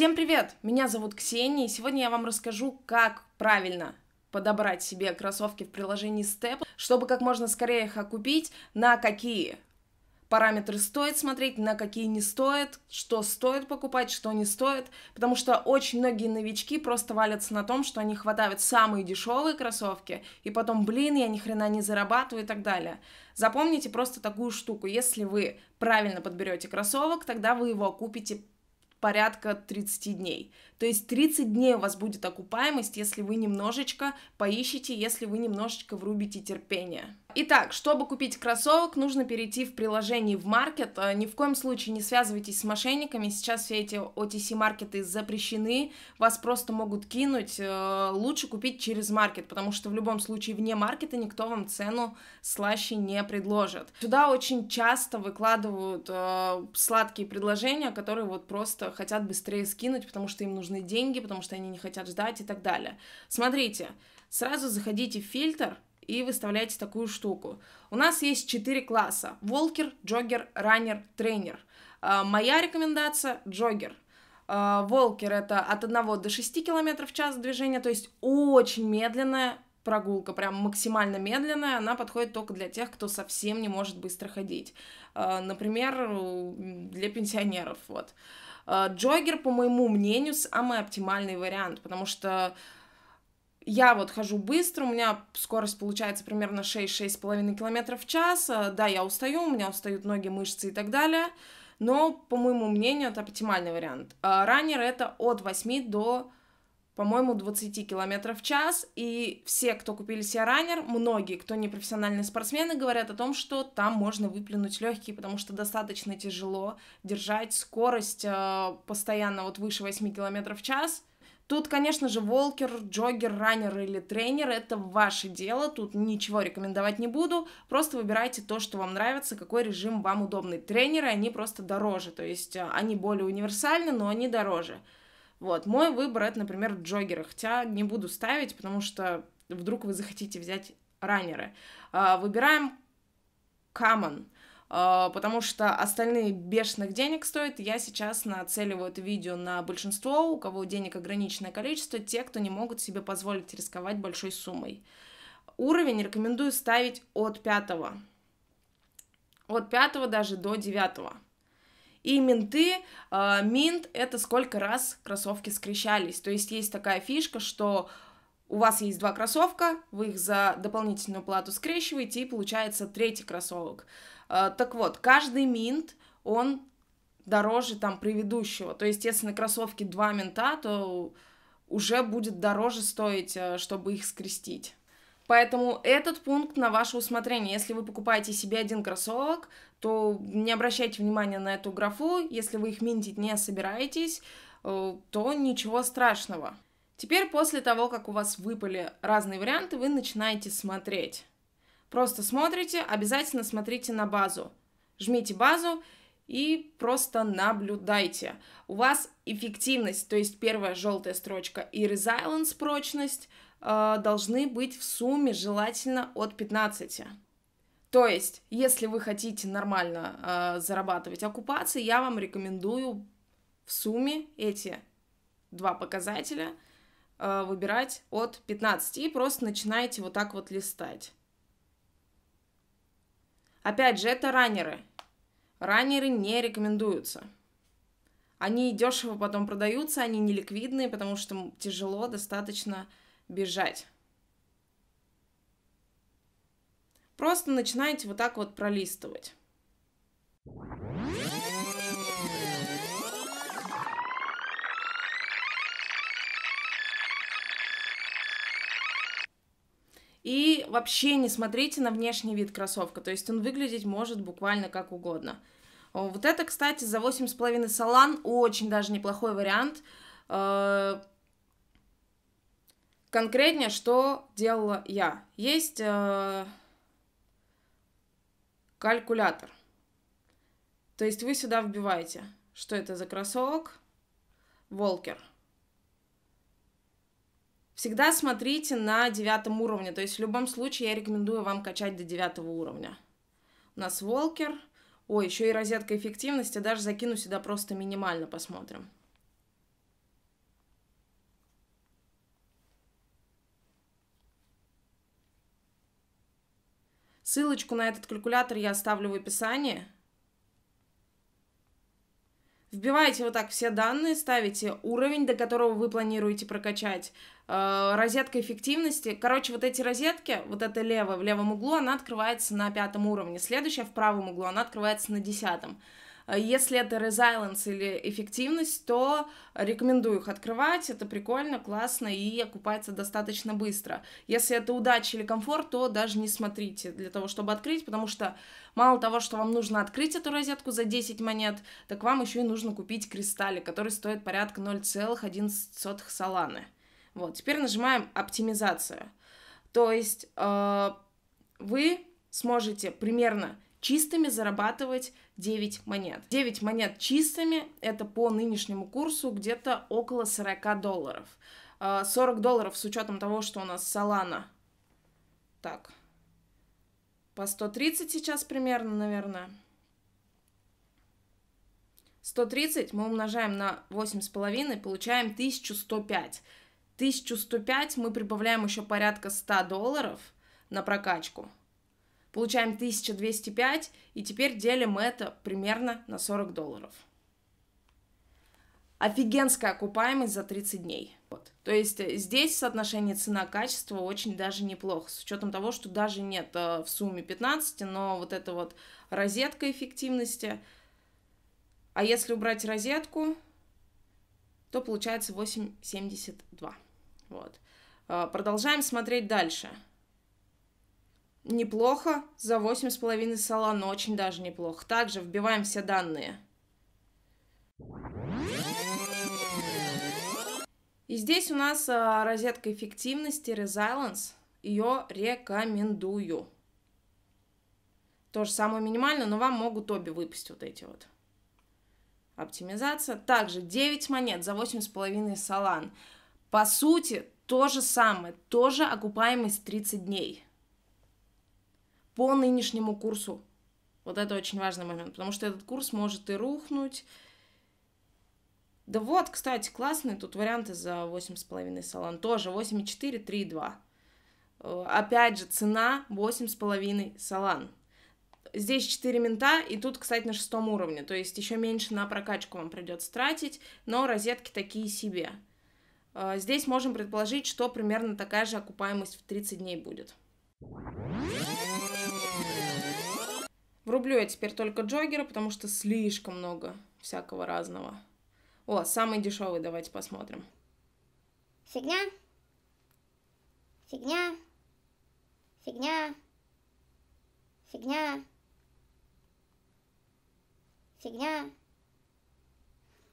Всем привет! Меня зовут Ксения, и сегодня я вам расскажу, как правильно подобрать себе кроссовки в приложении Step, чтобы как можно скорее их окупить, на какие параметры стоит смотреть, на какие не стоит, что стоит покупать, что не стоит, потому что очень многие новички просто валятся на том, что они хватают самые дешевые кроссовки, и потом, блин, я ни хрена не зарабатываю и так далее. Запомните просто такую штуку, если вы правильно подберете кроссовок, тогда вы его купите порядка 30 дней. То есть 30 дней у вас будет окупаемость, если вы немножечко поищете, если вы немножечко врубите терпение. Итак, чтобы купить кроссовок, нужно перейти в приложение в маркет. Э, ни в коем случае не связывайтесь с мошенниками. Сейчас все эти OTC-маркеты запрещены. Вас просто могут кинуть. Э, лучше купить через маркет, потому что в любом случае вне маркета никто вам цену слаще не предложит. Сюда очень часто выкладывают э, сладкие предложения, которые вот просто хотят быстрее скинуть, потому что им нужны деньги, потому что они не хотят ждать и так далее. Смотрите, сразу заходите в фильтр – и выставляете такую штуку. У нас есть четыре класса. Волкер, джогер, раннер, тренер. А, моя рекомендация – джогер. А, волкер – это от 1 до 6 км в час движения, то есть очень медленная прогулка, прям максимально медленная, она подходит только для тех, кто совсем не может быстро ходить. А, например, для пенсионеров, вот. Джогер, по моему мнению, самый оптимальный вариант, потому что я вот хожу быстро, у меня скорость получается примерно 6-6,5 км в час. Э, да, я устаю, у меня устают ноги, мышцы и так далее. Но, по моему мнению, это оптимальный вариант. А раннер это от 8 до, по-моему, 20 км в час. И все, кто купили себе раннер, многие, кто не профессиональные спортсмены, говорят о том, что там можно выплюнуть легкие, потому что достаточно тяжело держать скорость э, постоянно вот выше 8 км в час – Тут, конечно же, волкер, джогер, раннер или тренер – это ваше дело, тут ничего рекомендовать не буду, просто выбирайте то, что вам нравится, какой режим вам удобный. Тренеры, они просто дороже, то есть э, они более универсальны, но они дороже. Вот, мой выбор – это, например, джогеры, хотя не буду ставить, потому что вдруг вы захотите взять раннеры. А, выбираем камон – а, потому что остальные бешеных денег стоят. Я сейчас нацеливаю это видео на большинство, у кого денег ограниченное количество, те, кто не могут себе позволить рисковать большой суммой. Уровень рекомендую ставить от пятого. От пятого даже до девятого. И менты, э, минт это сколько раз кроссовки скрещались. То есть есть такая фишка, что у вас есть два кроссовка, вы их за дополнительную плату скрещиваете, и получается третий кроссовок. А, так вот, каждый минт, он дороже там предыдущего. То есть, если на кроссовке два мента, то уже будет дороже стоить, э, чтобы их скрестить. Поэтому этот пункт на ваше усмотрение. Если вы покупаете себе один кроссовок, то не обращайте внимания на эту графу. Если вы их минтить не собираетесь, э, то ничего страшного. Теперь после того, как у вас выпали разные варианты, вы начинаете смотреть. Просто смотрите, обязательно смотрите на базу. Жмите базу и просто наблюдайте. У вас эффективность, то есть первая желтая строчка и resilience прочность э, должны быть в сумме желательно от 15. То есть, если вы хотите нормально э, зарабатывать оккупации, я вам рекомендую в сумме эти два показателя – Э, выбирать от 15 и просто начинаете вот так вот листать. Опять же, это раннеры. Раннеры не рекомендуются. Они дешево потом продаются, они не ликвидные, потому что тяжело достаточно бежать. Просто начинаете вот так вот пролистывать. И вообще не смотрите на внешний вид кроссовка, то есть он выглядеть может буквально как угодно. Вот это, кстати, за 8,5 салан очень даже неплохой вариант. Э, конкретнее, что делала я. Есть э, калькулятор. То есть вы сюда вбиваете, что это за кроссовок, волкер – всегда смотрите на девятом уровне. То есть в любом случае я рекомендую вам качать до девятого уровня. У нас волкер. Ой, еще и розетка эффективности. Даже закину сюда просто минимально, посмотрим. Ссылочку на этот калькулятор я оставлю в описании. Вбиваете вот так все данные, ставите уровень, до которого вы планируете прокачать, э, розетка эффективности. Короче, вот эти розетки, вот эта левая в левом углу, она открывается на пятом уровне, следующая в правом углу, она открывается на десятом. Э, если это Resilience или эффективность, то рекомендую их открывать, это прикольно, классно и окупается достаточно быстро. Если это удача или комфорт, то даже не смотрите для того, чтобы открыть, потому что мало того, что вам нужно открыть эту розетку за 10 монет, так вам еще и нужно купить кристаллик, которые стоят порядка 0,11 саланы. Вот, теперь нажимаем «Оптимизация». То есть э, вы сможете примерно чистыми зарабатывать 9 монет. 9 монет чистыми – это по нынешнему курсу где-то около 40 долларов. 40 а, долларов с учетом того, что у нас Солана. Так, по 130 сейчас примерно, наверное. 130 мы умножаем на 8,5, получаем 1105. 1105 мы прибавляем еще порядка 100 долларов на прокачку – Получаем 1205, и теперь делим это примерно на 40 долларов. Офигенская окупаемость за 30 дней. Вот. То есть э, здесь соотношение цена-качество очень даже неплохо, с учетом того, что даже нет э, в сумме 15, но вот эта вот розетка эффективности. А если убрать розетку, то получается 8,72. Вот. Э, продолжаем смотреть дальше. Неплохо. За 8,5 салона очень даже неплохо. Также вбиваем все данные. И здесь у нас а, розетка эффективности Resilience. Ее рекомендую. То же самое минимально, но вам могут обе выпасть вот эти вот. Оптимизация. Также 9 монет за 8,5 салан. По сути, то же самое, тоже окупаемость 30 дней по нынешнему курсу. Вот это очень важный момент, потому что этот курс может и рухнуть. Да вот, кстати, классные тут варианты за 8,5 салон. Тоже 8,4, 3,2. Э, опять же, цена 8,5 салон. Здесь 4 мента, и тут, кстати, на шестом уровне. То есть еще меньше на прокачку вам придется тратить, но розетки такие себе. Э, здесь можем предположить, что примерно такая же окупаемость в 30 дней будет. Врублю я теперь только джогера, потому что слишком много всякого разного. О, самый дешевый, давайте посмотрим. Фигня. Фигня. Фигня. Фигня. Фигня.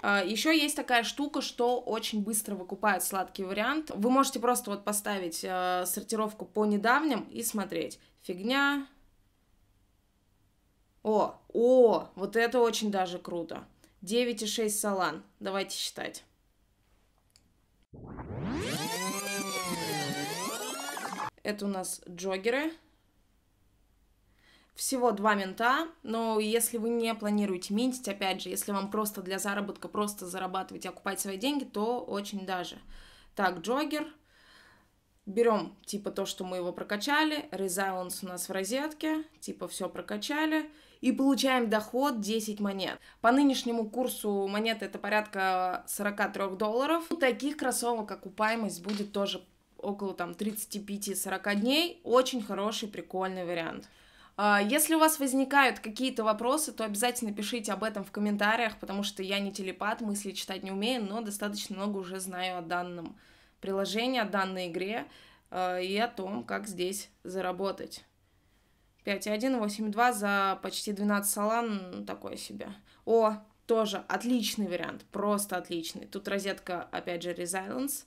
А, Еще есть такая штука, что очень быстро выкупают сладкий вариант. Вы можете просто вот поставить а, сортировку по недавним и смотреть. Фигня. О, о, вот это очень даже круто. 9,6 салан. Давайте считать. Это у нас джогеры всего два мента, но если вы не планируете минтить, опять же, если вам просто для заработка просто зарабатывать и окупать свои деньги, то очень даже. Так, джогер. Берем, типа, то, что мы его прокачали, резайланс у нас в розетке, типа, все прокачали, и получаем доход 10 монет. По нынешнему курсу монеты это порядка 43 долларов. У таких кроссовок окупаемость будет тоже около там 35-40 дней. Очень хороший, прикольный вариант. А, если у вас возникают какие-то вопросы, то обязательно пишите об этом в комментариях, потому что я не телепат, мысли читать не умею, но достаточно много уже знаю о данном приложении, о данной игре а, и о том, как здесь заработать. 5.1, 8.2 за почти 12 салан, ну, такое себе. О, тоже отличный вариант, просто отличный. Тут розетка, опять же, Resilience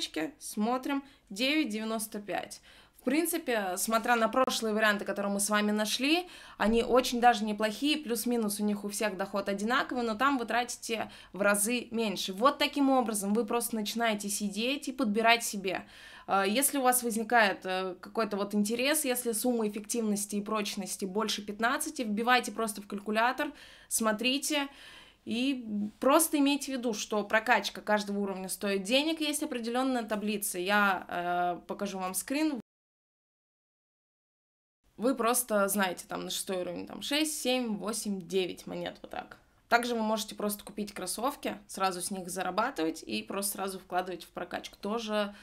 девочки, смотрим 9,95. В принципе, смотря на прошлые варианты, которые мы с вами нашли, они очень даже неплохие, плюс-минус у них у всех доход одинаковый, но там вы тратите в разы меньше. Вот таким образом вы просто начинаете сидеть и подбирать себе. А, если у вас возникает э, какой-то вот интерес, если сумма эффективности и прочности больше 15, вбивайте просто в калькулятор, смотрите, и просто имейте в виду, что прокачка каждого уровня стоит денег, есть определенная таблица. Я э, покажу вам скрин. Вы просто знаете, там на шестой уровень там 6, 7, 8, 9 монет вот так. Также вы можете просто купить кроссовки, сразу с них зарабатывать и просто сразу вкладывать в прокачку. Тоже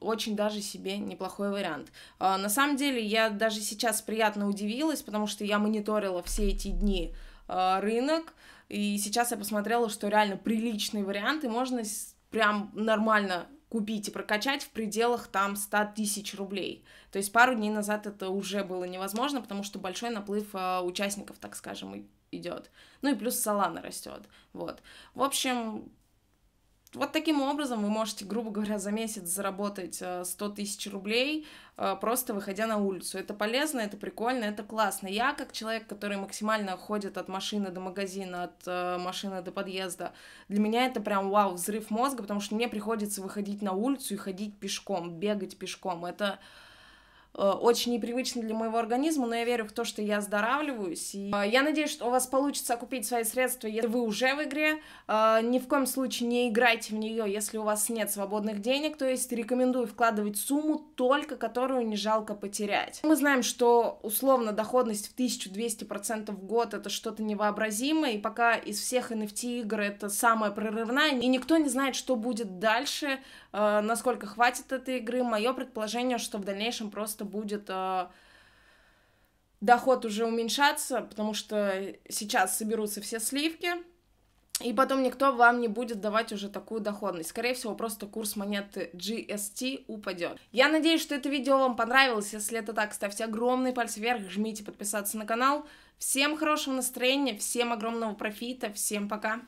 очень даже себе неплохой вариант. А, на самом деле, я даже сейчас приятно удивилась, потому что я мониторила все эти дни а, рынок, и сейчас я посмотрела, что реально приличные варианты можно прям нормально купить и прокачать в пределах там 100 тысяч рублей. То есть пару дней назад это уже было невозможно, потому что большой наплыв э, участников, так скажем, идет. Ну и плюс салана растет. Вот. В общем, вот таким образом вы можете, грубо говоря, за месяц заработать 100 э, тысяч рублей, э, просто выходя на улицу. Это полезно, это прикольно, это классно. Я, как человек, который максимально ходит от машины до магазина, от э, машины до подъезда, для меня это прям вау, взрыв мозга, потому что мне приходится выходить на улицу и ходить пешком, бегать пешком. Это Э, очень непривычно для моего организма, но я верю в то, что я оздоравливаюсь. И э, я надеюсь, что у вас получится окупить свои средства, если вы уже в игре. Э, ни в коем случае не играйте в нее, если у вас нет свободных денег. То есть рекомендую вкладывать сумму только, которую не жалко потерять. Мы знаем, что условно доходность в 1200% в год это что-то невообразимое, и пока из всех NFT игр это самая прорывная, и никто не знает, что будет дальше, Э, насколько хватит этой игры. Мое предположение, что в дальнейшем просто будет э, доход уже уменьшаться, потому что сейчас соберутся все сливки, и потом никто вам не будет давать уже такую доходность. Скорее всего, просто курс монеты GST упадет. Я надеюсь, что это видео вам понравилось. Если это так, ставьте огромный палец вверх, жмите подписаться на канал. Всем хорошего настроения, всем огромного профита, всем пока!